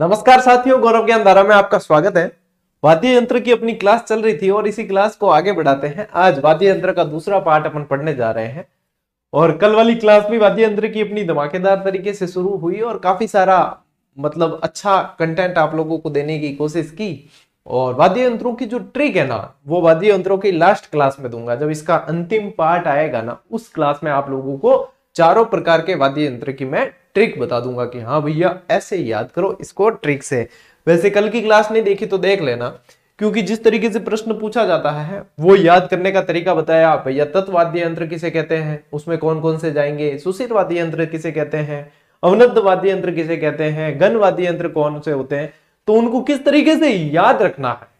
नमस्कार साथियों गौरव ज्ञान धारा में आपका स्वागत है वाद्य यंत्र की अपनी क्लास चल रही थी और इसी क्लास को आगे बढ़ाते हैं आज वाद्य यंत्र का दूसरा पार्ट अपन पढ़ने जा रहे हैं और कल वाली क्लास भी वाद्य यंत्र की अपनी धमाकेदार तरीके से शुरू हुई और काफी सारा मतलब अच्छा कंटेंट आप लोगों को देने की कोशिश की और वाद्य यंत्रों की जो ट्रिक है ना वो वाद्य यंत्रों की लास्ट क्लास में दूंगा जब इसका अंतिम पार्ट आएगा ना उस क्लास में आप लोगों को चारों प्रकार के वाद्य यंत्र की मैं ट्रिक बता दूंगा कि हाँ भैया ऐसे याद करो इसको ट्रिक से वैसे कल की क्लास नहीं देखी तो देख लेना क्योंकि जिस तरीके से प्रश्न पूछा जाता है वो याद करने का तरीका बताया भैया तत्ववाद्य यंत्र किसे कहते हैं उसमें कौन कौन से जाएंगे सुशीरवादी यंत्र किसे कहते हैं अवनत वाद्य यंत्र किसे कहते हैं गण वाद्य यंत्र कौन से होते हैं तो उनको किस तरीके से याद रखना है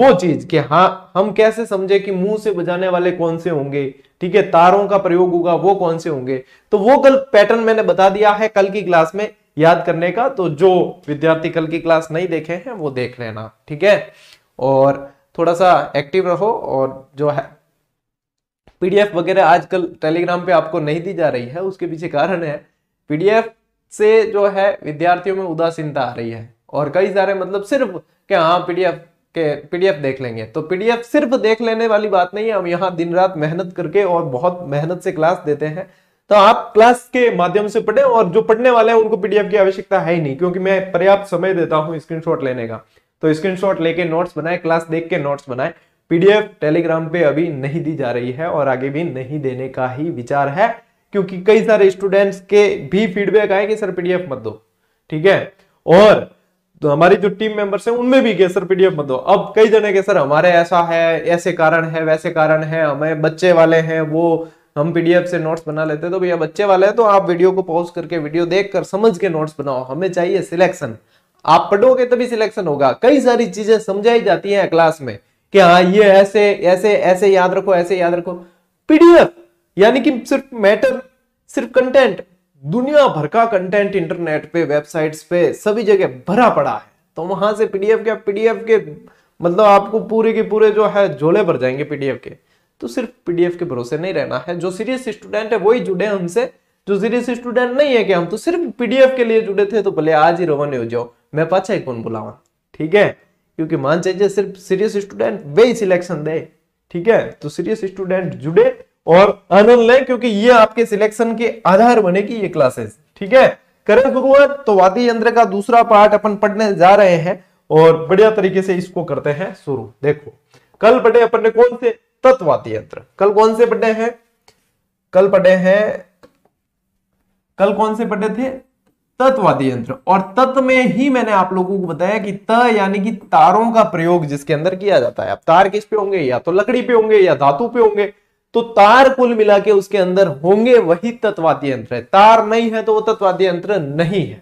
वो चीज कि हाँ हम कैसे समझे कि मुंह से बजाने वाले कौन से होंगे ठीक है तारों का प्रयोग होगा वो कौन से होंगे तो वो कल पैटर्न मैंने बता दिया है कल की क्लास में याद करने का तो जो विद्यार्थी कल की क्लास नहीं देखे हैं वो देख लेना ठीक है और थोड़ा सा एक्टिव रहो और जो है पीडीएफ वगैरह आजकल टेलीग्राम पे आपको नहीं दी जा रही है उसके पीछे कारण है पीडीएफ से जो है विद्यार्थियों में उदासीनता आ रही है और कई सारे मतलब सिर्फ क्या हाँ पीडीएफ के पीडीएफ देख लेंगे तो पीडीएफ सिर्फ देख लेने वाली बात नहीं है हम यहाँ दिन रात मेहनत करके और बहुत मेहनत से क्लास देते हैं तो आप क्लास के माध्यम से पढ़े और जो पढ़ने वाले हैं उनको पीडीएफ की आवश्यकता है ही नहीं क्योंकि मैं पर्याप्त समय देता हूँ स्क्रीनशॉट लेने का तो स्क्रीनशॉट लेके नोट्स बनाए क्लास देख के नोट्स बनाए पीडीएफ टेलीग्राम पे अभी नहीं दी जा रही है और आगे भी नहीं देने का ही विचार है क्योंकि कई सारे स्टूडेंट्स के भी फीडबैक आए कि सर पीडीएफ मत दो ठीक है और तो हमारी जो टीम मेंबर्स हैं उनमें भी कि सर पीडीएफ मत दो अब कई जने के सर हमारे ऐसा है ऐसे कारण है वैसे कारण है हमें बच्चे वाले हैं वो हम पीडीएफ से नोट्स बना लेते हैं तो भैया बच्चे वाले हैं तो आप वीडियो को पॉज करके वीडियो देख कर समझ के नोट्स बनाओ हमें चाहिए सिलेक्शन आप पढ़ोगे तभी सिलेक्शन होगा कई सारी चीजें समझाई जाती है क्लास में कि हाँ ये ऐसे ऐसे ऐसे याद रखो ऐसे याद रखो पीडीएफ यानी कि सिर्फ मैटर सिर्फ कंटेंट दुनिया भर का कंटेंट इंटरनेट पे वेबसाइट्स पे सभी जगह भरा पड़ा है तो वहां से पीडीएफ के पीडीएफ के मतलब आपको पूरे के पूरे जो है झोले भर जाएंगे पीडीएफ के तो सिर्फ पीडीएफ के भरोसे नहीं रहना है जो सीरियस स्टूडेंट है वही जुड़े हमसे जो सीरियस स्टूडेंट नहीं है कि हम तो सिर्फ पीडीएफ के लिए जुड़े थे तो भले आज ही रवाना हो जाओ मैं पाचा ही कौन बुलावा ठीक है क्योंकि मान चाहिए सिर्फ सीरियस स्टूडेंट वे सिलेक्शन दे ठीक है तो सीरियस स्टूडेंट जुड़े और आनंद लें क्योंकि ये आपके सिलेक्शन के आधार बनेगी ये क्लासेस ठीक है करें गुरुआत तो वादी यंत्र का दूसरा पार्ट अपन पढ़ने जा रहे हैं और बढ़िया तरीके से इसको करते हैं शुरू देखो कल पढ़े अपन ने कौन से तत्वादी यंत्र कल कौन से पढ़े हैं कल पढ़े हैं कल कौन से पढ़े थे तत्वादी यंत्र और तत्व में ही मैंने आप लोगों को बताया कि त यानी कि तारों का प्रयोग जिसके अंदर किया जाता है अब तार किस पे होंगे या तो लकड़ी पे होंगे या धातु पे होंगे तो तार कुल मिला के उसके अंदर होंगे वही तत्वादी यंत्र है तार नहीं है तो वो तत्वाद यंत्र नहीं है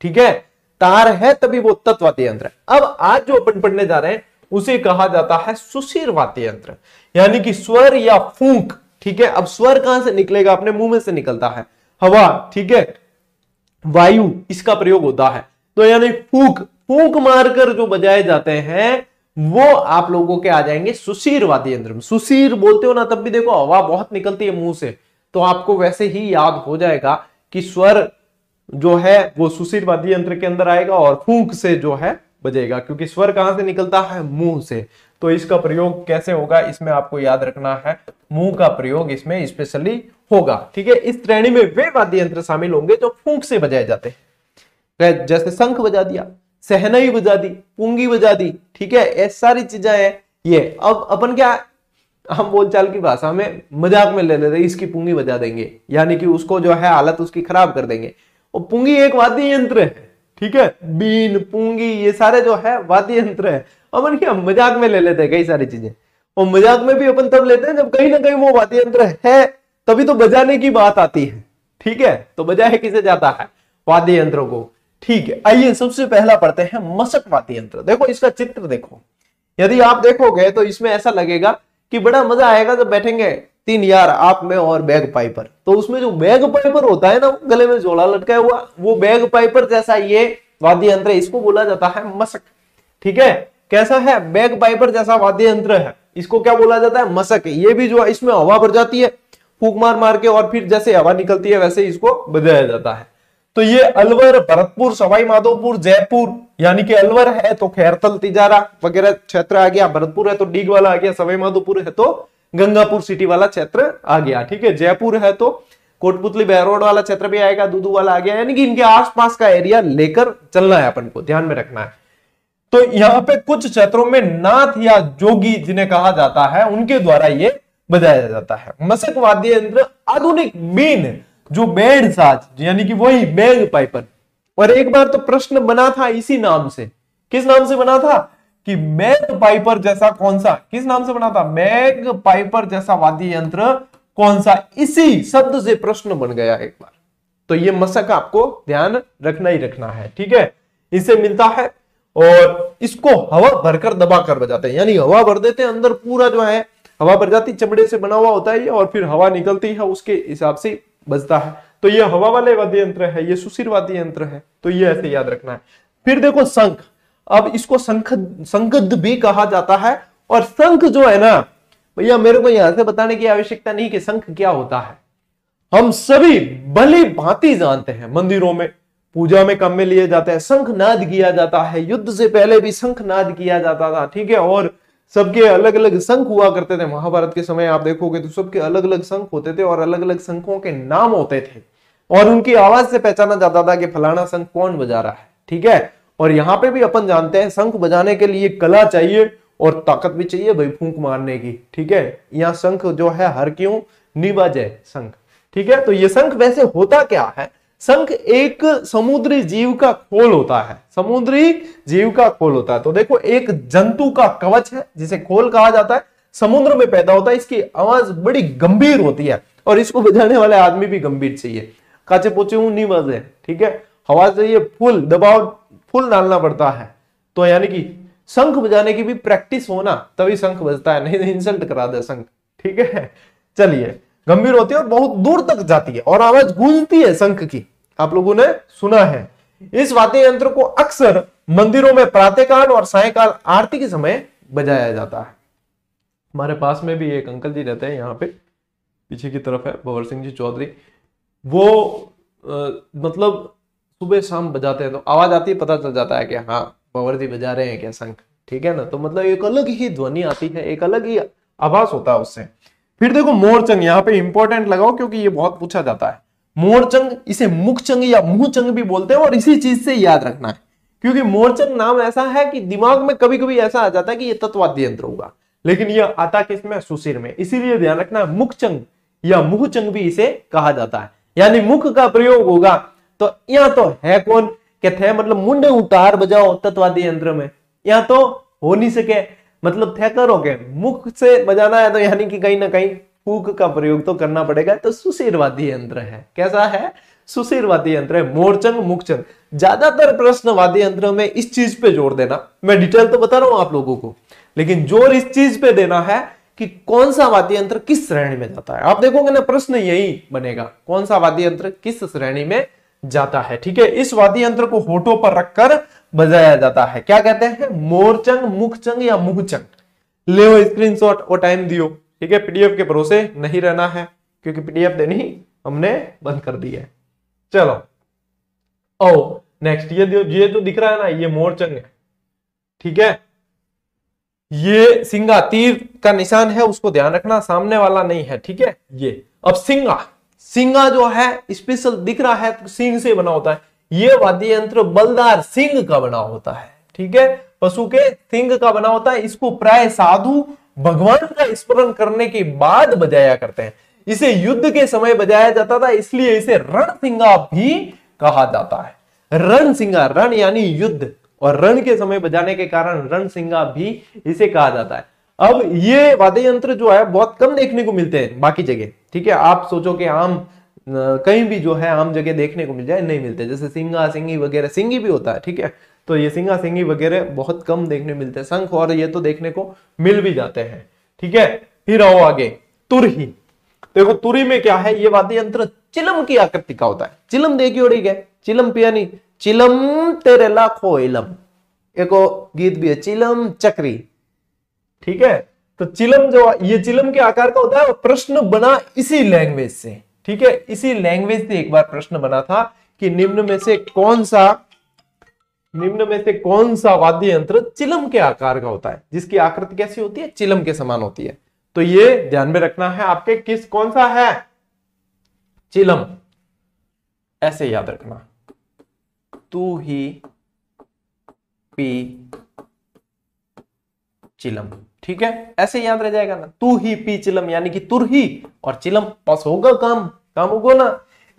ठीक है तार है तभी वो तत्वाद यंत्र है अब आज जो अपन पढ़ने जा रहे हैं उसे कहा जाता है सुशीर वाद्य यंत्र यानी कि स्वर या फूंक ठीक है अब स्वर कहां से निकलेगा अपने मुंह में से निकलता है हवा ठीक है वायु इसका प्रयोग होता है तो यानी फूक फूक मारकर जो बजाए जाते हैं वो आप लोगों के आ जाएंगे सुशीर यंत्र में सुशीर बोलते हो ना तब भी देखो हवा बहुत निकलती है मुंह से तो आपको वैसे ही याद हो जाएगा कि स्वर जो है वो सुशीर वाद्य यंत्र के अंदर आएगा और फूंक से जो है बजेगा क्योंकि स्वर कहां से निकलता है मुंह से तो इसका प्रयोग कैसे होगा इसमें आपको याद रखना है मुंह का प्रयोग इसमें स्पेशली होगा ठीक है इस श्रेणी में वे वाद्य यंत्र शामिल होंगे जो फूंक से बजाए जाते हैं जैसे शंख बजा दिया सहनाई बजा दी पूंगी बजा दी ठीक है ये सारी चीजें हैं ये अब अपन क्या हम बोलचाल की भाषा में मजाक में ले लेते इसकी पूंगी बजा देंगे यानी कि उसको जो है हालत उसकी खराब कर देंगे और पूंगी एक वाद्य यंत्र है ठीक है बीन पूंगी ये सारे जो है वाद्य यंत्र है अपन क्या मजाक में ले लेते हैं कई सारी चीजें और मजाक में भी अपन तब लेते हैं जब कहीं ना कहीं वो वाद्य यंत्र है तभी तो बजाने की बात आती है ठीक है तो बजाए किसे जाता है वाद्य यंत्रों को ठीक है आइए सबसे पहला पढ़ते हैं मसक वाद्य यंत्र देखो इसका चित्र देखो यदि आप देखोगे तो इसमें ऐसा लगेगा कि बड़ा मजा आएगा जब बैठेंगे तीन यार आप में और बैग पाइपर तो उसमें जो बैग पाइपर होता है ना गले में झोला लटका हुआ वो बैग पाइपर जैसा ये वाद्य यंत्र इसको बोला जाता है मसक ठीक है कैसा है बैग पाइपर जैसा वाद्य यंत्र है इसको क्या बोला जाता है मसक ये भी जो इसमें हवा भर जाती है फूक मार मार के और फिर जैसे हवा निकलती है वैसे इसको बजाया जाता है तो ये अलवर भरतपुर सवाई माधोपुर जयपुर यानी कि अलवर है तो खैरतल तिजारा वगैरह क्षेत्र आ गया भरतपुर है तो डीग वाला आ गया सवाई माधोपुर है तो गंगापुर सिटी वाला क्षेत्र आ गया ठीक है जयपुर है तो कोटपुतली बैरोड वाला क्षेत्र भी आएगा दूधू वाला आ गया यानी कि इनके आसपास का एरिया लेकर चलना है अपन को ध्यान में रखना है तो यहाँ पे कुछ क्षेत्रों में नाथ या जोगी जिन्हें कहा जाता है उनके द्वारा ये बजाया जाता है मसक वाद्य यंत्र आधुनिक बीन जो बेड साज यानी कि वही मेग पाइपर और एक बार तो प्रश्न बना था इसी नाम से किस नाम से बना था कि मैग पाइपर जैसा कौन सा किस नाम से बना था मैग पाइपर जैसा वाद्य यंत्र कौन सा इसी शब्द से प्रश्न बन गया एक बार तो ये मशक आपको ध्यान रखना ही रखना है ठीक है इसे मिलता है और इसको हवा भरकर दबा कर बजाते हैं यानी हवा भर देते हैं अंदर पूरा जो है हवा भर जाती चमड़े से बना हुआ होता है ये और फिर हवा निकलती है उसके हिसाब से बजता है तो ये हवा वाले वाद्य यंत्र है ये सुशीर वाद्य यंत्र है तो ये ऐसे याद रखना है फिर देखो संख अब इसको संख संगद भी कहा जाता है और संख जो है ना भैया मेरे को यहां से बताने की आवश्यकता नहीं कि संख क्या होता है हम सभी भली भांति जानते हैं मंदिरों में पूजा में कम में लिए जाते हैं शंख नाद किया जाता है युद्ध से पहले भी शंख नाद किया जाता था ठीक है और सबके अलग अलग संख हुआ करते थे महाभारत के समय आप देखोगे तो सबके अलग अलग संख होते थे और अलग अलग संखों के नाम होते थे और उनकी आवाज से पहचाना जाता था कि फलाना संख कौन बजा रहा है ठीक है और यहाँ पे भी अपन जानते हैं संख बजाने के लिए कला चाहिए और ताकत भी चाहिए भाई फूंक मारने की ठीक है यहाँ संख जो है हर क्यों निबाजय संख ठीक है तो ये संख वैसे होता क्या है संख एक समुद्री जीव का खोल होता है समुद्री जीव का खोल होता है तो देखो एक जंतु का कवच है जिसे खोल कहा जाता है समुद्र में पैदा होता है इसकी आवाज बड़ी गंभीर होती है और इसको बजाने वाले आदमी भी गंभीर चाहिए काचे पोचे ऊँ नहीं बजे ठीक है हवा चाहिए फुल दबाव फुल डालना पड़ता है तो यानी कि शंख बजाने की भी प्रैक्टिस होना तभी शंख बजता है नहीं तो इंसल्ट करा दे शंख ठीक है चलिए गंभीर होती है और बहुत दूर तक जाती है और आवाज गूंजती है शंख की आप लोगों ने सुना है इस वाद्य यंत्र को अक्सर मंदिरों में प्रातःकाल और सायकाल आरती के समय बजाया जाता है हमारे पास में भी एक अंकल जी रहते हैं यहाँ पे पीछे की तरफ है भवर सिंह जी चौधरी वो आ, मतलब सुबह शाम बजाते हैं तो आवाज आती है पता चल जाता है कि हाँ भवर जी बजा रहे हैं क्या शंख ठीक है ना तो मतलब एक अलग ही ध्वनि आती है एक अलग ही आवाज होता है उससे फिर देखो मोरचंग यहां पे इंपॉर्टेंट लगाओ क्योंकि ये बहुत पूछा जाता है मोरचंग इसे मुखचंग या मुंहचंग भी बोलते हैं और इसी चीज से याद रखना है क्योंकि मोरचंग नाम ऐसा है कि दिमाग में कभी कभी ऐसा आ जाता है कि ये तत्वाद्य यंत्र होगा लेकिन यह आता किसमें सुशीर में इसीलिए ध्यान रखना है मुखचंग या मुंहचंग भी इसे कहा जाता है यानी मुख का प्रयोग होगा तो यहाँ तो है कौन कहते हैं मतलब मुंडे उतार बजाओ तत्वादी यंत्र में या तो हो नहीं सके मतलब थैकरों के मुख से बजाना है तो यानी कि कहीं ना कहीं फूक का प्रयोग तो करना पड़ेगा तो सुशीरवादी यंत्र है कैसा है सुशीरवादी यंत्र है मोरचंग मुखचंग ज्यादातर प्रश्न वाद्य यंत्र में इस चीज पे जोर देना मैं डिटेल तो बता रहा हूं आप लोगों को लेकिन जोर इस चीज पे देना है कि कौन सा वाद्य यंत्र किस श्रेणी में जाता है आप देखोगे ना प्रश्न यही बनेगा कौन सा वाद्य यंत्र किस श्रेणी में जाता है ठीक है इस वाद्य यंत्र को होठो पर रखकर बजाया जाता है क्या कहते हैं मोरचंग मुखचंग या मुखचंग ले स्क्रीन शॉट टाइम दियो ठीक है पीडीएफ के भरोसे नहीं रहना है क्योंकि पीडीएफ देनी हमने बंद कर दी है चलो ओ नेक्स्ट ये ये जो तो दिख रहा है ना ये मोरचंग है ठीक है ये सिंगा तीर का निशान है उसको ध्यान रखना सामने वाला नहीं है ठीक है ये अब सिंगा सिंगा जो है स्पेशल दिख रहा है तो सिंह से बना होता है ये वाद्य यंत्र बलदार सिंह का बना होता है ठीक है पशु के सिंह का बना होता है इसको प्राय साधु भगवान का स्मरण करने के बाद बजाया करते हैं इसे युद्ध के समय बजाया जाता था इसलिए इसे रण सिंगा भी कहा जाता है रण सिंगा रण यानी युद्ध और रण के समय बजाने के कारण रण सिंगा भी इसे कहा जाता है अब ये वाद्य यंत्र जो है बहुत कम देखने को मिलते हैं बाकी जगह ठीक है आप सोचो कि आम कहीं भी जो है आम जगह देखने को मिल जाए नहीं मिलते जैसे सिंगा सिंगी वगैरह सिंगी भी होता है ठीक है तो ये सिंगा सिंगी वगैरह बहुत कम देखने मिलते हैं शंख और ये तो देखने को मिल भी जाते हैं ठीक है फिर आओ आगे तुरही देखो तुरही में क्या है ये वाद्य यंत्र चिलम की आकृति का होता है चिलम देखी हो रही है चिलम पियानी चिलम तेरे लाखो इलम एक गीत भी है चिलम चक्री ठीक है तो चिलम जो ये चिलम के आकार का होता है प्रश्न बना इसी लैंग्वेज से ठीक है इसी लैंग्वेज से एक बार प्रश्न बना था कि निम्न में से कौन सा निम्न में से कौन सा वाद्य यंत्र चिलम के आकार का होता है जिसकी आकृति कैसी होती है चिलम के समान होती है तो ये ध्यान में रखना है आपके किस कौन सा है चिलम ऐसे याद रखना तू ही पी चिलम ठीक है ऐसे याद रह जाएगा ना तू ही पी चिलम यानी कि तुर ही और चिलम पास होगा काम काम होगा ना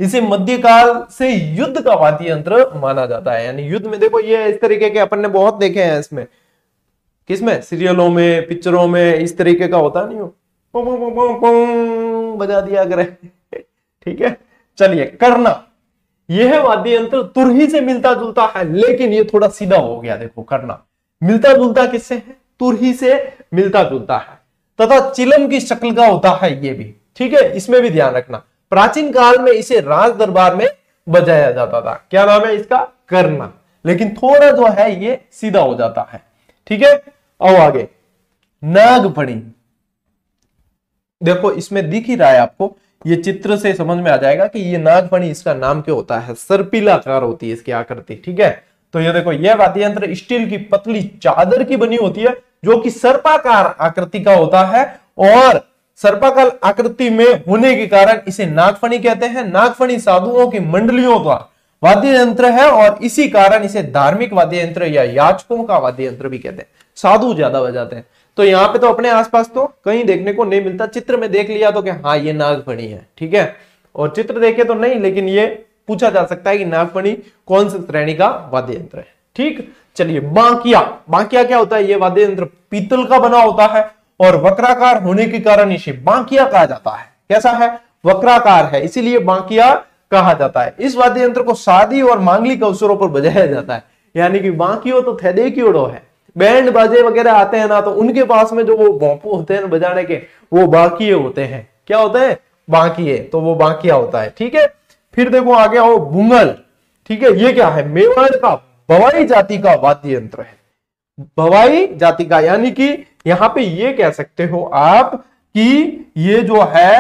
इसे मध्यकाल से युद्ध का वाद्य यंत्र माना जाता है यानी युद्ध में देखो ये इस तरीके के अपन ने बहुत देखे हैं इसमें किसमें सीरियलों में पिक्चरों में इस तरीके का होता नहीं हो पुँ पुँ पुँ पुँ बजा दिया करे ठीक है चलिए करना यह वाद्य यंत्र तुरही से मिलता जुलता है लेकिन ये थोड़ा सीधा हो गया देखो करना मिलता जुलता किससे है तुरही से मिलता जुलता है तथा चिलम की शक्ल का होता है ये भी ठीक है इसमें भी ध्यान रखना प्राचीन काल में इसे राज दरबार में बजाया जाता था क्या नाम है इसका करना लेकिन थोड़ा जो है ये सीधा हो जाता है ठीक है और आगे नागपणी देखो इसमें दिख ही रहा है आपको ये चित्र से समझ में आ जाएगा कि ये नागपणी इसका नाम क्या होता है सरपीलाकार होती है इसकी आकृति ठीक है तो ये देखो ये वाद्य यंत्र स्टील की पतली चादर की बनी होती है जो कि सर्पाकार आकृति का होता है और सर्पाकार आकृति में होने के कारण इसे नागफणी कहते हैं नागफणी साधुओं की मंडलियों का वाद्य यंत्र है और इसी कारण इसे धार्मिक वाद्य यंत्र या याचकों का वाद्य यंत्र भी कहते हैं साधु ज्यादा बजाते हैं तो यहाँ पे तो अपने आसपास तो कहीं देखने को नहीं मिलता चित्र में देख लिया तो क्या हाँ ये नागफणी है ठीक है और चित्र देखे तो नहीं लेकिन ये पूछा जा सकता है कि नागफणी कौन से श्रेणी का वाद्य यंत्र है ठीक चलिए बांकिया बांकिया क्या होता है ये वाद्य यंत्र पीतल का बना होता है और वक्राकार होने के कारण इसे बांकिया कहा जाता है कैसा है वक्राकार है इसीलिए बांकिया कहा जाता है इस वाद्य यंत्र को शादी और मांगलिक अवसरों पर बजाया जाता है यानी कि बांकियो तो थे की ओडो है बैंड बाजे वगैरह आते हैं ना तो उनके पास में जो वो भोंपू होते हैं बजाने के वो बांकिए होते हैं क्या होते हैं बांकिए तो वो बांकिया होता है ठीक है फिर देखो आगे आओ बुंगल ठीक है ये क्या है मेवाड़ का भवाई जाति का वाद्य यंत्र है भवाई जाति का यानी कि यहां पे ये कह सकते हो आप कि ये जो है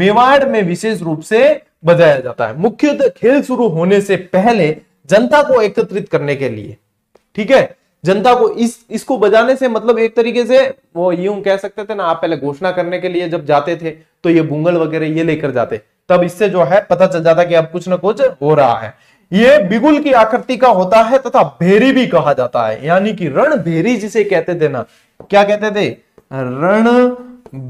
मेवाड़ में विशेष रूप से बजाया जाता है मुख्यतः खेल शुरू होने से पहले जनता को एकत्रित करने के लिए ठीक है जनता को इस इसको बजाने से मतलब एक तरीके से वो यूं कह सकते थे ना आप पहले घोषणा करने के लिए जब जाते थे तो ये बुंगल वगैरह ये लेकर जाते तब इससे जो है पता चल जाता कि अब कुछ ना कुछ हो रहा है ये बिगुल की आकृति का होता है तथा भेरी भी कहा जाता है यानी कि रण भेरी जिसे कहते थे ना क्या कहते थे रण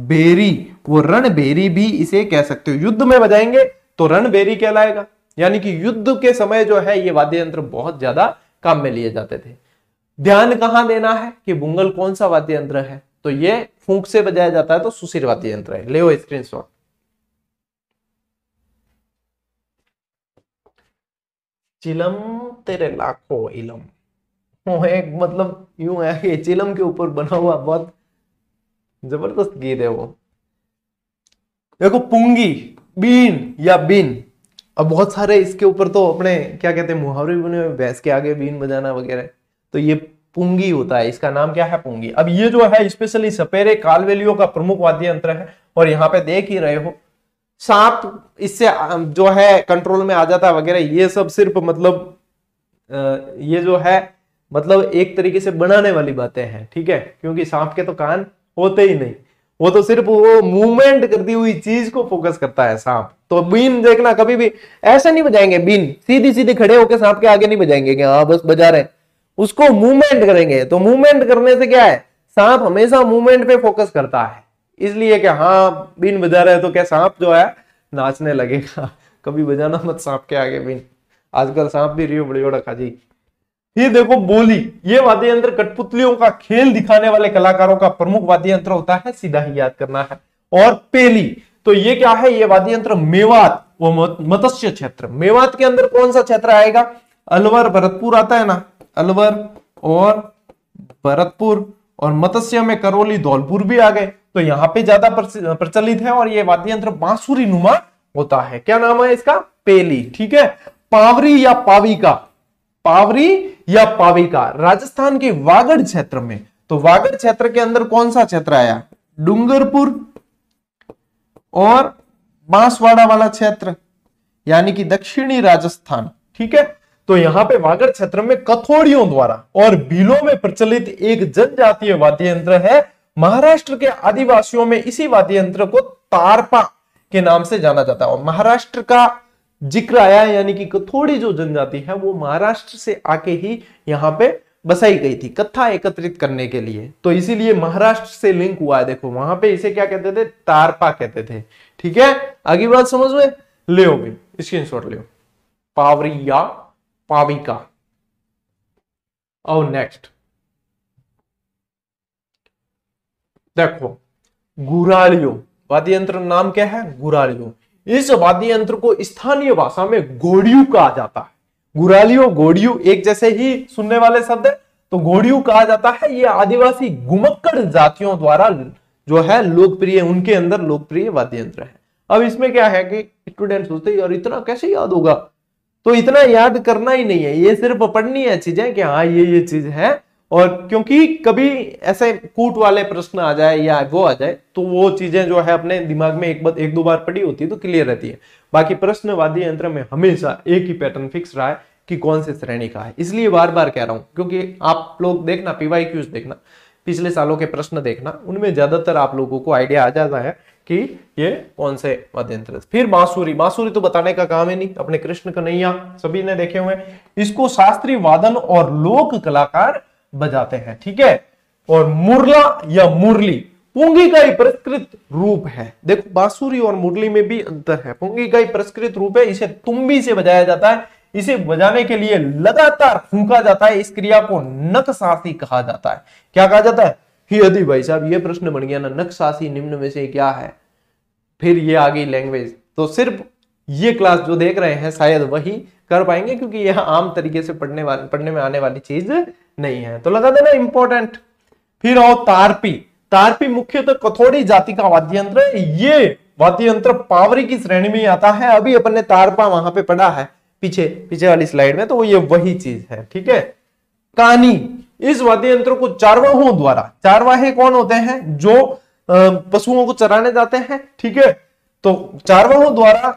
बेरी वो रणबेरी भी इसे कह सकते हो युद्ध में बजाएंगे तो रणबेरी कहलाएगा यानी कि युद्ध के समय जो है ये वाद्य यंत्र बहुत ज्यादा काम में लिए जाते थे ध्यान कहां देना है कि बुंगल कौन सा वाद्य यंत्र है तो ये फूंक से बजाया जाता है तो सुशीर वाद्य यंत्र है लेव स्क्रीन शॉट चिलम तेरे लाखों इलम वो एक मतलब यूं है कि चिलम के ऊपर बना हुआ बहुत जबरदस्त गीत है वो देखो पुंगी बीन या बीन अब बहुत सारे इसके ऊपर तो अपने क्या कहते हैं मुहावरे बने हुए भैंस के आगे बीन बजाना वगैरह तो ये पुंगी होता है इसका नाम क्या है पुंगी अब ये जो है स्पेशली सपेरे कालवेलियों का प्रमुख वाद्य यंत्र है और यहाँ पे देख ही रहे हो सांप इससे जो है कंट्रोल में आ जाता है वगैरह ये सब सिर्फ मतलब ये जो है मतलब एक तरीके से बनाने वाली बातें हैं ठीक है क्योंकि सांप के तो कान होते ही नहीं वो तो सिर्फ वो मूवमेंट करती हुई चीज को फोकस करता है सांप तो बीन देखना कभी भी ऐसा नहीं बजाएंगे बीन सीधी सीधी खड़े होकर सांप के आगे नहीं बजाएंगे कि हाँ बस बजा रहे उसको मूवमेंट करेंगे तो मूवमेंट करने से क्या है सांप हमेशा मूवमेंट पे फोकस करता है इसलिए कि हाँ बिन बजा रहे तो क्या सांप जो है नाचने लगेगा कभी बजाना मत सांप के आगे बिन आजकल सांप भी रियो बड़ी रखा जी ये देखो बोली ये वाद्य यंत्र कठपुतलियों का खेल दिखाने वाले कलाकारों का प्रमुख वाद्य यंत्र होता है सीधा ही याद करना है और पेली तो ये क्या है ये वाद्य यंत्र मेवात वो मत्स्य क्षेत्र मेवात के अंदर कौन सा क्षेत्र आएगा अलवर भरतपुर आता है ना अलवर और भरतपुर और मत्स्य में करौली धौलपुर भी आ गए तो यहाँ पे ज्यादा प्रचलित है और ये वाद्य यंत्र बांसुरी नुमा होता है क्या नाम है इसका पेली ठीक है पावरी या पाविका पावरी या पाविका राजस्थान के वागड़ क्षेत्र में तो वागड़ क्षेत्र के अंदर कौन सा क्षेत्र आया डूंगरपुर और बांसवाड़ा वाला क्षेत्र यानी कि दक्षिणी राजस्थान ठीक है तो यहाँ पे वागड़ क्षेत्र में कथोड़ियों द्वारा और बिलों में प्रचलित एक जनजातीय वाद्य यंत्र है महाराष्ट्र के आदिवासियों में इसी वाद्य यंत्र को तारपा के नाम से जाना जाता है और महाराष्ट्र का जिक्र आया यानी कि कथोड़ी जो जनजाति है वो महाराष्ट्र से आके ही यहाँ पे बसाई गई थी कथा एकत्रित करने के लिए तो इसीलिए महाराष्ट्र से लिंक हुआ है देखो वहां पे इसे क्या कहते थे तारपा कहते थे ठीक है आगे बात समझ में ले स्क्रीन शॉट लेवरिया पावरिया पाविका और नेक्स्ट देखो गुरालियो वाद्य यंत्र नाम क्या है गुरालियो इस वाद्य यंत्र को स्थानीय भाषा में गोड़ियू कहा जाता है गुरालियो गोड़ियू एक जैसे ही सुनने वाले शब्द है तो घोड़ियू कहा जाता है ये आदिवासी गुमक्कड़ जातियों द्वारा जो है लोकप्रिय उनके अंदर लोकप्रिय वाद्य यंत्र है अब इसमें क्या है कि स्टूडेंट सोचते यार इतना कैसे याद होगा तो इतना याद करना ही नहीं है ये सिर्फ पढ़नी है चीजें कि हाँ ये ये चीज है और क्योंकि कभी ऐसे कूट वाले प्रश्न आ जाए या वो आ जाए तो वो चीजें जो है अपने दिमाग में एक बार एक दो बार पड़ी होती है तो क्लियर रहती है बाकी प्रश्नवादी यंत्र में हमेशा एक ही पैटर्न फिक्स रहा है कि कौन से श्रेणी का है इसलिए बार बार कह रहा हूं क्योंकि आप लोग देखना पीवाई देखना पिछले सालों के प्रश्न देखना उनमें ज्यादातर आप लोगों को आइडिया आ जाता है कि ये कौन से मध्य फिर बांसुरी बांसुरी तो बताने का काम ही नहीं अपने कृष्ण कन्हैया सभी ने देखे हुए इसको शास्त्रीय वादन और लोक कलाकार बजाते हैं ठीक है और मुरला या मुरली पुंगी का ही परिष्कृत रूप है देखो बांसुरी और मुरली में भी अंतर है पुंगी का ही परिष्कृत रूप है इसे तुम्बी से बजाया जाता है इसे बजाने के लिए लगातार फूका जाता है इस क्रिया को नकसासी कहा जाता है क्या कहा जाता है यदि भाई साहब ये प्रश्न बन गया ना नक्शासी निम्न में से क्या है फिर ये आ गई लैंग्वेज तो सिर्फ ये क्लास जो देख रहे हैं शायद वही कर पाएंगे क्योंकि यह आम तरीके से पढ़ने वाले पढ़ने में आने वाली चीज नहीं है तो लगा देना इंपॉर्टेंट फिर आओ तारपी तारपी मुख्यतः तो कथोड़ी जाति का वाद्य यंत्र ये वाद्य यंत्र पावरी की श्रेणी में आता है अभी अपन ने तारपा वहां पे पढ़ा है पीछे पीछे वाली स्लाइड में तो ये वही चीज है ठीक है कानी इस वाद्य यंत्र को चारवाहों द्वारा चारवाहे कौन होते हैं जो पशुओं को चराने जाते हैं ठीक है तो चारवाहों द्वारा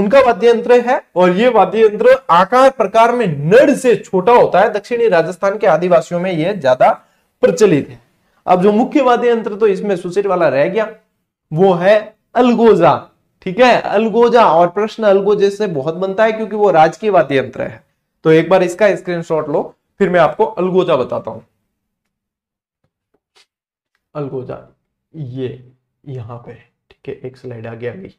उनका वाद्य यंत्र है और ये वाद्य यंत्र आकार प्रकार में नड से छोटा होता है दक्षिणी राजस्थान के आदिवासियों में यह ज्यादा प्रचलित है अब जो मुख्य वाद्य यंत्र तो इसमें सुसिट वाला रह गया वो है अलगोजा ठीक है अलगोजा और प्रश्न अलगोजे से बहुत बनता है क्योंकि वो राजकीय वाद्य यंत्र है तो एक बार इसका स्क्रीनशॉट लो फिर मैं आपको अलगोजा बताता हूं अलगोजा ये यहां पे ठीक है एक स्लाइड आगे आ गई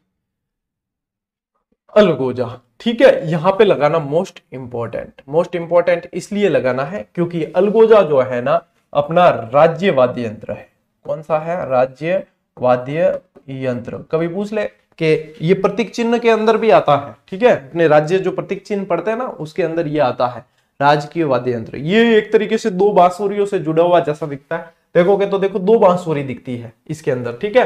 अलगोजा ठीक है यहां पे लगाना मोस्ट इंपॉर्टेंट मोस्ट इंपॉर्टेंट इसलिए लगाना है क्योंकि अलगोजा जो है ना अपना राज्य वाद्य यंत्र है कौन सा है राज्य वाद्य यंत्र कभी पूछ ले कि ये प्रतीक चिन्ह के अंदर भी आता है ठीक है अपने राज्य जो प्रतीक चिन्ह पड़ते हैं ना उसके अंदर ये आता है राजकीय वाद्य यंत्र ये एक तरीके से दो बांसुरियों से जुड़ा हुआ जैसा दिखता है देखोगे तो देखो दो बांसुरी दिखती है इसके अंदर ठीक है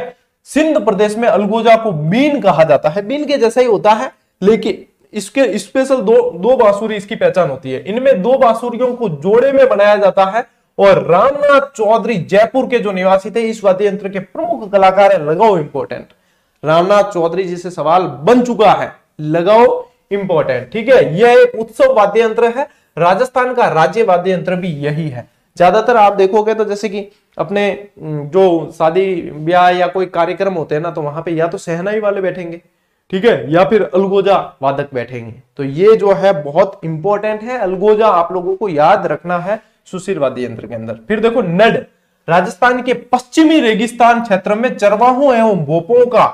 सिंध प्रदेश में अलगोजा को बीन कहा जाता है बीन के जैसा ही होता है लेकिन इसके स्पेशल दो दो बांसुरी इसकी पहचान होती है इनमें दो बांसुरियों को जोड़े में बनाया जाता है और रामनाथ चौधरी जयपुर के जो निवासी थे इस वाद्य यंत्र के प्रमुख कलाकार है लगाओ इंपोर्टेंट रामनाथ चौधरी जी से सवाल बन चुका है लगाओ इंपॉर्टेंट ठीक है यह एक उत्सव वाद्य यंत्र है राजस्थान का राज्य वाद्य यंत्र भी यही है ज्यादातर आप देखोगे तो जैसे कि अपने जो शादी ब्याह या कोई कार्यक्रम होते हैं ना तो वहां पे या तो सहनाई वाले बैठेंगे ठीक है या फिर अलगोजा वादक बैठेंगे तो ये जो है बहुत इंपॉर्टेंट है अलगोजा आप लोगों को याद रखना है सुशीर वाद्य यंत्र के अंदर फिर देखो नड राजस्थान के पश्चिमी रेगिस्तान क्षेत्र में चरवाहों एवं भोपों का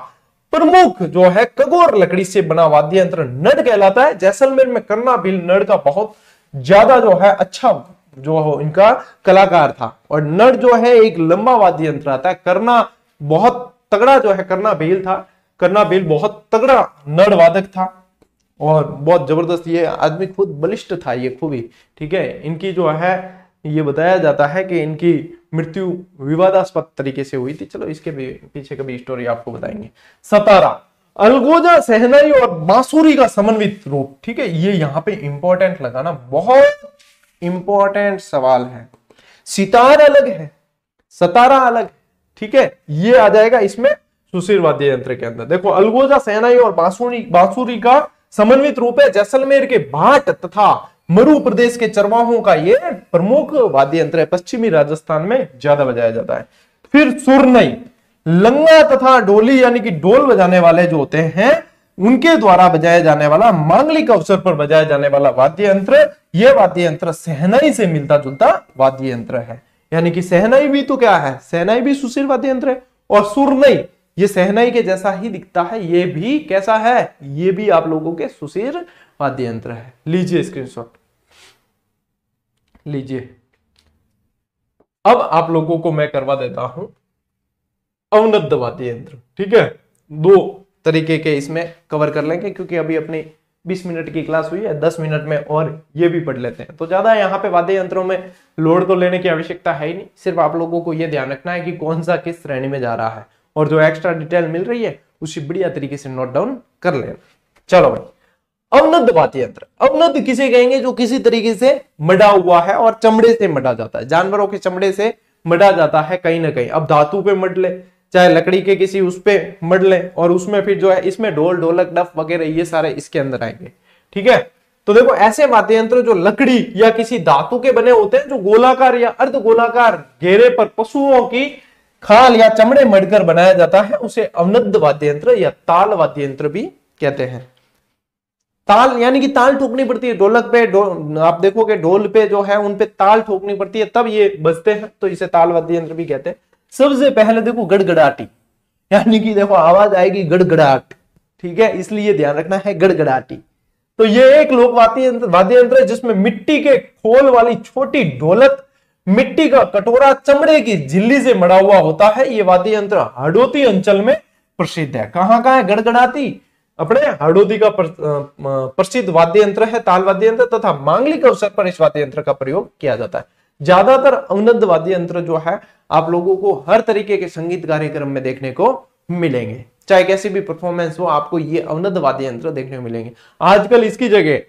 प्रमुख जो है कगोर लकड़ी से बना वाद्य यंत्र नड कहलाता है जैसलमेर में करना भील नड का बहुत ज्यादा जो है अच्छा जो हो इनका कलाकार था और नट जो है एक लंबा वाद्य यंत्र आता है करना बहुत तगड़ा जो है करना बेल था करना बेल बहुत तगड़ा नड़ वादक था और बहुत जबरदस्त ये आदमी खुद बलिष्ठ था ये खूबी ठीक है इनकी जो है ये बताया जाता है कि इनकी मृत्यु विवादास्पद तरीके से हुई थी चलो इसके पीछे कभी स्टोरी आपको बताएंगे सतारा अलगोजा सहनाई और बांसुरी का समन्वित रूप ठीक है ये यहां पे इंपॉर्टेंट लगा ना बहुत इंपॉर्टेंट सवाल है सितार अलग है सतारा अलग है ठीक है ये आ जाएगा इसमें सुशीर वाद्य यंत्र के अंदर देखो अलगोजा सहनाई और बांसुरी बांसुरी का समन्वित रूप है जैसलमेर के भाट तथा मरु प्रदेश के चरवाहों का ये प्रमुख वाद्य यंत्र है पश्चिमी राजस्थान में ज्यादा बजाया जाता है फिर सुरनई लंगा तथा डोली यानी कि डोल बजाने वाले जो होते हैं उनके द्वारा बजाया जाने वाला मांगलिक अवसर पर बजाया जाने वाला वाद्य यंत्र यह वाद्य यंत्र सहनाई से मिलता जुलता वाद्य यंत्र है यानी कि सहनाई भी तो क्या है सहनाई भी सुशील वाद्य यंत्र है और सुरनई ये सहनाई के जैसा ही दिखता है ये भी कैसा है ये भी आप लोगों के सुशीर वाद्य यंत्र है लीजिए स्क्रीनशॉट लीजिए अब आप लोगों को मैं करवा देता हूं अवनत दबाती यंत्र ठीक है दो तरीके के इसमें कवर कर लेंगे क्योंकि अभी अपनी 20 मिनट की क्लास हुई है 10 मिनट में और ये भी पढ़ लेते हैं तो ज्यादा यहाँ पे वाद्य यंत्रों में लोड तो लेने की आवश्यकता है ही नहीं सिर्फ आप लोगों को ये ध्यान रखना है कि कौन सा किस श्रेणी में जा रहा है और जो एक्स्ट्रा डिटेल मिल रही है उसे बढ़िया तरीके से नोट डाउन कर लेना चलो भाई अवनद वाद्य यंत्र अवनद किसे कहेंगे जो किसी तरीके से मडा हुआ है और चमड़े से मडा जाता है जानवरों के चमड़े से मडा जाता है कहीं ना कहीं अब धातु पे मड ले चाहे लकड़ी के किसी उस पर मड लें और उसमें फिर जो है इसमें ढोल ढोलक डफ वगैरह ये सारे इसके अंदर आएंगे ठीक है तो देखो ऐसे वाद्य यंत्र जो लकड़ी या किसी धातु के बने होते हैं जो गोलाकार या अर्ध गोलाकार घेरे पर पशुओं की खाल या चमड़े मड़कर बनाया जाता है उसे अवनद वाद्य यंत्र या ताल वाद्य यंत्र भी कहते हैं ताल यानी कि ताल ठोकनी पड़ती है ढोलक पे डो, आप देखोगे ढोल पे जो है उनपे ताल ठोकनी पड़ती है तब ये बजते हैं तो इसे ताल वाद्य यंत्र भी कहते हैं सबसे पहले देखो गड़गड़ाटी यानी कि देखो आवाज आएगी गड़गड़ाट ठीक है इसलिए ध्यान रखना है गड़गड़ाटी तो ये एक लोकवादी वाद्य यंत्र है जिसमें मिट्टी के खोल वाली छोटी ढोलक मिट्टी का कटोरा चमड़े की झिल्ली से मड़ा हुआ होता है ये वाद्य यंत्र हडोती अंचल में प्रसिद्ध है कहाँ कहां है गड़गड़ाती अपने हडोती का प्रसिद्ध वाद्य यंत्र है ताल वाद्य यंत्र तथा मांगलिक अवसर पर इस वाद्य यंत्र का प्रयोग किया जाता है ज्यादातर अवनद वाद्य यंत्र जो है आप लोगों को हर तरीके के संगीत कार्यक्रम में देखने को मिलेंगे चाहे कैसी भी परफॉर्मेंस हो आपको ये अवनद वाद्य यंत्र देखने को मिलेंगे आजकल इसकी जगह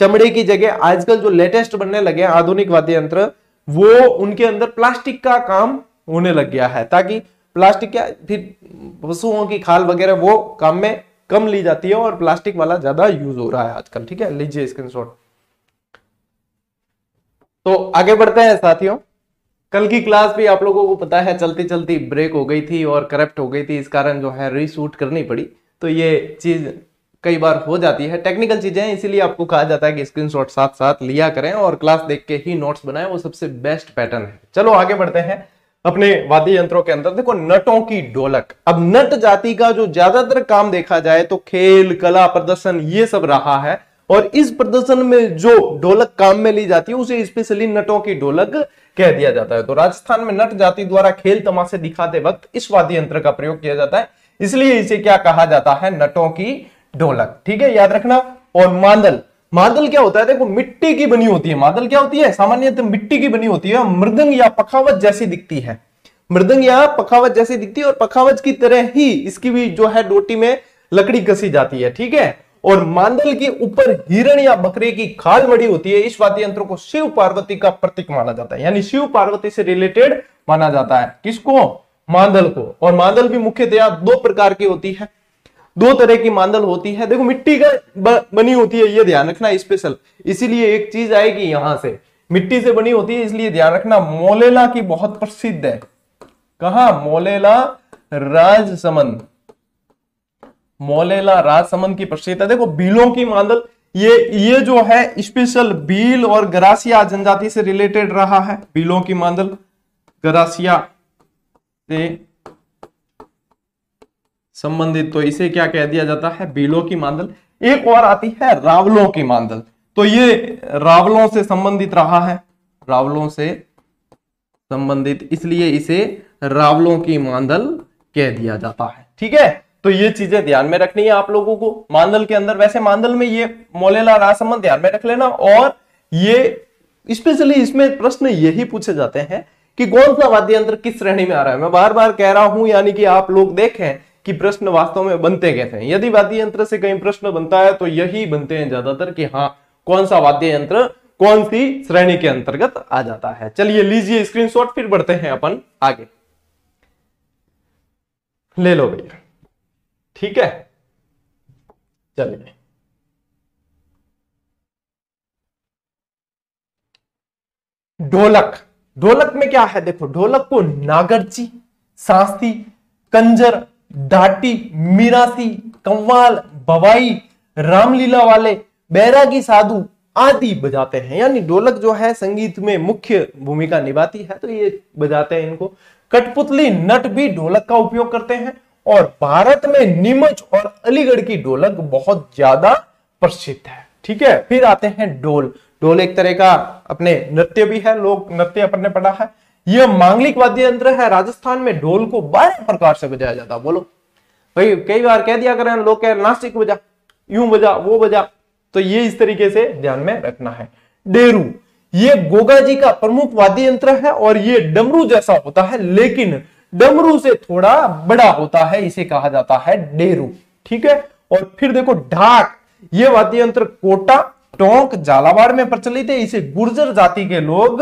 चमड़े की जगह आजकल जो लेटेस्ट बनने लगे आधुनिक वाद्य यंत्र वो उनके अंदर प्लास्टिक का काम होने लग गया है ताकि प्लास्टिक क्या फिर पशुओं की खाल वगैरह वो काम में कम ली जाती है और प्लास्टिक वाला ज्यादा यूज हो रहा है आजकल ठीक है लीजिए स्क्रीनशॉट तो आगे बढ़ते हैं साथियों कल की क्लास भी आप लोगों को पता है चलती चलती ब्रेक हो गई थी और करप्ट हो गई थी इस कारण जो है रीशूट करनी पड़ी तो ये चीज़ कई बार हो जाती है टेक्निकल चीज़ें इसीलिए आपको कहा जाता है कि स्क्रीनशॉट साथ साथ लिया करें और क्लास देख के ही नोट्स बनाएं वो सबसे बेस्ट पैटर्न है चलो आगे बढ़ते हैं अपने वाद्य यंत्रों के अंदर देखो नटों की डोलक अब नट जाति का जो ज्यादातर काम देखा जाए तो खेल कला प्रदर्शन ये सब रहा है और इस प्रदर्शन में जो ढोलक काम में ली जाती है उसे स्पेशली नटों की ढोलक कह दिया जाता है तो राजस्थान में नट जाति द्वारा खेल तमाशे दिखाते वक्त इस वाद्य यंत्र का प्रयोग किया जाता है इसलिए इसे क्या कहा जाता है नटों की ढोलक ठीक है याद रखना और मादल मादल क्या होता है देखो मिट्टी की बनी होती है मादल क्या होती है सामान्यतः मिट्टी की बनी होती है मृदंग या पखावत जैसी दिखती है मृदंग या पखावत जैसी दिखती है और पखावत की तरह ही इसकी भी जो है डोटी में लकड़ी कसी जाती है ठीक है और मांदल के ऊपर हिरण या बकरे की खाल मड़ी होती है इस वाद्य यंत्र को शिव पार्वती का प्रतीक माना जाता है यानी शिव पार्वती से रिलेटेड माना जाता है किसको मांडल को और मांडल भी मुख्यतया दो प्रकार की होती है दो तरह की मांडल होती है देखो मिट्टी का बनी होती है ये ध्यान रखना स्पेशल इसीलिए एक चीज आएगी यहां से मिट्टी से बनी होती है इसलिए ध्यान रखना मोलेला की बहुत प्रसिद्ध है कहा मोलेला राजसमंद मोलेला राजसमंद की प्रसिद्ध है देखो बीलों की मांदल ये ये जो है स्पेशल बील और गरासिया जनजाति से रिलेटेड रहा है बीलों की मांदल ग्रासिया से संबंधित तो इसे क्या कह दिया जाता है बीलों की मांदल एक और आती है रावलों की मांदल तो ये रावलों से संबंधित रहा है रावलों से संबंधित इसलिए इसे रावलों की मांदल कह दिया जाता है ठीक है तो ये चीजें ध्यान में रखनी है आप लोगों को मानदल के अंदर वैसे मानदल में ये मोलेला रासमन ध्यान में रख लेना और ये स्पेशली इसमें प्रश्न यही पूछे जाते हैं कि कौन सा वाद्य यंत्र किस श्रेणी में आ रहा है मैं बार बार कह रहा हूं यानी कि आप लोग देखें कि प्रश्न वास्तव में बनते कैसे हैं यदि वाद्य यंत्र से कहीं प्रश्न बनता है तो यही बनते हैं ज्यादातर कि हाँ कौन सा वाद्य यंत्र कौन सी श्रेणी के अंतर्गत आ जाता है चलिए लीजिए स्क्रीनशॉट फिर बढ़ते हैं अपन आगे ले लो भैया ठीक है चलिए ढोलक ढोलक में क्या है देखो ढोलक को नागरची सांसी कंजर डाटी मीरासी कंवाल भवाई रामलीला वाले बैरागी साधु आदि बजाते हैं यानी ढोलक जो है संगीत में मुख्य भूमिका निभाती है तो ये बजाते हैं इनको कठपुतली नट भी ढोलक का उपयोग करते हैं और भारत में नीमच और अलीगढ़ की ढोलक बहुत ज्यादा प्रसिद्ध है ठीक है फिर आते हैं ढोल ढोल एक तरह का अपने नृत्य भी है लोक नृत्य अपने पढ़ा है यह मांगलिक वाद्य यंत्र है राजस्थान में ढोल को बारह प्रकार से बजाया जाता है बोलो भाई कई बार कह दिया करें लोग कह नास्तिक बजा यू बजा वो बजा तो ये इस तरीके से ध्यान में रखना है डेरू ये गोगा जी का प्रमुख वाद्य यंत्र है और ये डमरू जैसा होता है लेकिन डमरू से थोड़ा बड़ा होता है इसे कहा जाता है डेरू ठीक है और फिर देखो ढाक ये वाद्य यंत्र कोटा टोंक झालावाड़ में प्रचलित है इसे गुर्जर जाति के लोग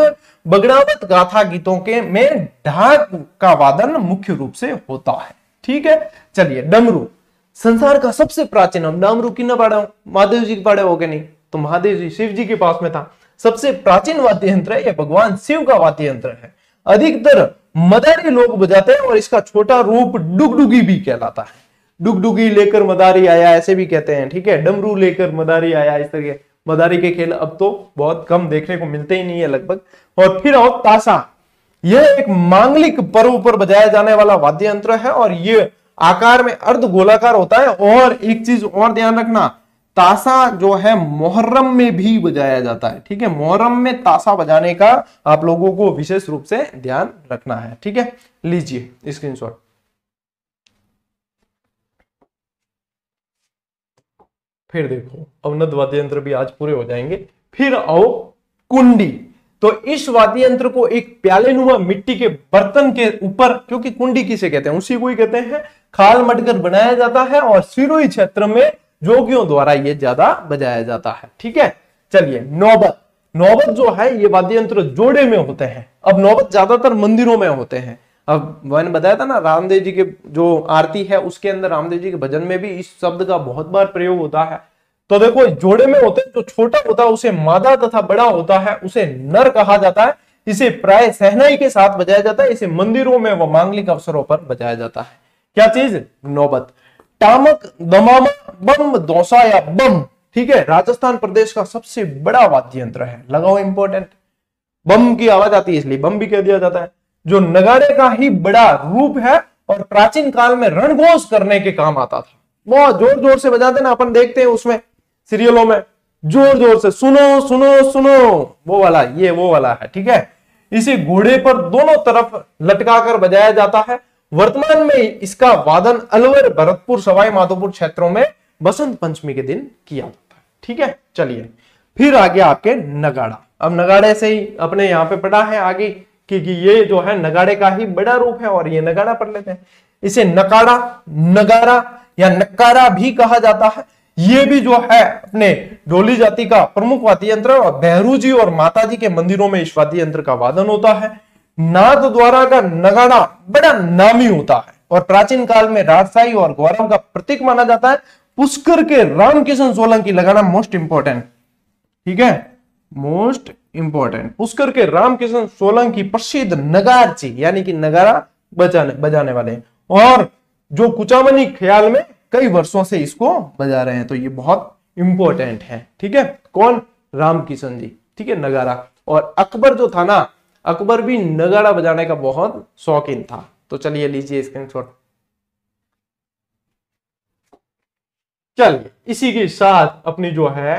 बगड़ावत गाथा गीतों के में ढाक का वादन मुख्य रूप से होता है ठीक है चलिए डमरू संसार का सबसे प्राचीन हम डमरू किन्न पाड़ा महादेव जी के पाड़े हो गए नहीं तो महादेव जी शिव जी के पास में था सबसे प्राचीन वाद्य यंत्र है यह भगवान शिव का वाद्य यंत्र है अधिकतर मदारी लोग बजाते हैं और इसका छोटा रूप डुगडुगी भी कहलाता है डुगडुगी लेकर मदारी आया ऐसे भी कहते हैं ठीक है डमरू लेकर मदारी आया इस तरीके मदारी के खेल अब तो बहुत कम देखने को मिलते ही नहीं है लगभग और फिर आओ ताशा यह एक मांगलिक पर्व पर बजाया जाने वाला वाद्य यंत्र है और ये आकार में अर्ध गोलाकार होता है और एक चीज और ध्यान रखना ताशा जो है मोहर्रम में भी बजाया जाता है ठीक है मोहर्रम में ताशा बजाने का आप लोगों को विशेष रूप से ध्यान रखना है ठीक है लीजिए स्क्रीनशॉट फिर देखो अवनद वाद्य यंत्र भी आज पूरे हो जाएंगे फिर आओ कुंडी तो इस वाद्य यंत्र को एक प्याले नुमा मिट्टी के बर्तन के ऊपर क्योंकि कुंडी किसे कहते हैं उसी को ही कहते हैं खाल मटकर बनाया जाता है और सिरोही क्षेत्र में जोगियों द्वारा ये ज्यादा बजाया जाता है ठीक है चलिए नौबत नौबत जो है ये वाद्य यंत्र जोड़े में होते हैं अब नौबत ज्यादातर मंदिरों में होते हैं अब मैंने बताया था ना रामदेव जी के जो आरती है उसके अंदर रामदेव जी के भजन में भी इस शब्द का बहुत बार प्रयोग होता है तो देखो जोड़े में होते हैं जो छोटा होता है उसे मादा तथा बड़ा होता है उसे नर कहा जाता है इसे प्राय सहनाई के साथ बजाया जाता है इसे मंदिरों में व मांगलिक अवसरों पर बजाया जाता है क्या चीज नौबत टामक दमामा बम दौसा या बम ठीक है राजस्थान प्रदेश का सबसे बड़ा वाद्य यंत्र है लगाओ इंपॉर्टेंट बम की आवाज आती है इसलिए बम भी कह दिया जाता है जो नगाड़े का ही बड़ा रूप है और प्राचीन काल में रणघोष करने के काम आता था बहुत जोर जोर से बजाते ना अपन देखते हैं उसमें सीरियलों में जोर जोर से सुनो सुनो सुनो वो वाला ये वो वाला है ठीक है इसे घोड़े पर दोनों तरफ लटका कर बजाया जाता है वर्तमान में इसका वादन अलवर भरतपुर सवाई माधोपुर क्षेत्रों में बसंत पंचमी के दिन किया जाता है ठीक है चलिए फिर आगे आपके नगाड़ा अब नगाड़े से ही अपने यहाँ पे पढ़ा है आगे क्योंकि ये जो है नगाड़े का ही बड़ा रूप है और ये नगाड़ा पढ़ लेते हैं इसे नकारा नगारा या नकारा भी कहा जाता है ये भी जो है अपने डोली जाति का प्रमुख वाद्य यंत्र और बहरू जी और माता जी के मंदिरों में इस वाद्य यंत्र का वादन होता है नाथ द्वारा का नगाड़ा बड़ा नामी होता है और प्राचीन काल में राजशाही और गौरव का प्रतीक माना जाता है पुष्कर के रामकिशन सोलंकी लगाना मोस्ट इंपॉर्टेंट ठीक है मोस्ट इंपॉर्टेंट पुष्कर के रामकिशन सोलंकी प्रसिद्ध नगारची यानी कि नगारा बजाने बजाने वाले और जो कुचामनी ख्याल में कई वर्षों से इसको बजा रहे हैं तो ये बहुत इंपॉर्टेंट है ठीक है कौन रामकिशन जी ठीक है नगारा और अकबर जो था ना अकबर भी नगाड़ा बजाने का बहुत शौकीन था तो चलिए लीजिए स्क्रीनशॉट चलिए इसी के साथ अपनी जो है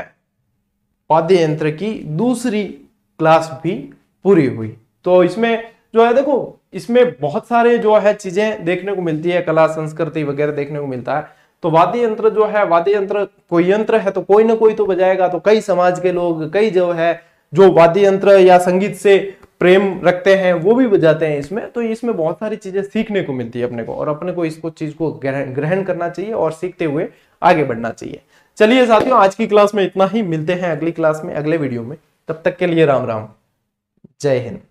वाद्य यंत्र की दूसरी क्लास भी पूरी हुई तो इसमें जो है देखो इसमें बहुत सारे जो है चीजें देखने को मिलती है कला संस्कृति वगैरह देखने को मिलता है तो वाद्य यंत्र जो है वाद्य यंत्र कोई यंत्र है तो कोई ना कोई तो बजाएगा तो कई समाज के लोग कई जो है जो वाद्य यंत्र या संगीत से प्रेम रखते हैं वो भी बजाते हैं इसमें तो इसमें बहुत सारी चीज़ें सीखने को मिलती है अपने को और अपने को इसको चीज़ को ग्रहण करना चाहिए और सीखते हुए आगे बढ़ना चाहिए चलिए साथियों आज की क्लास में इतना ही मिलते हैं अगली क्लास में अगले वीडियो में तब तक के लिए राम राम जय हिंद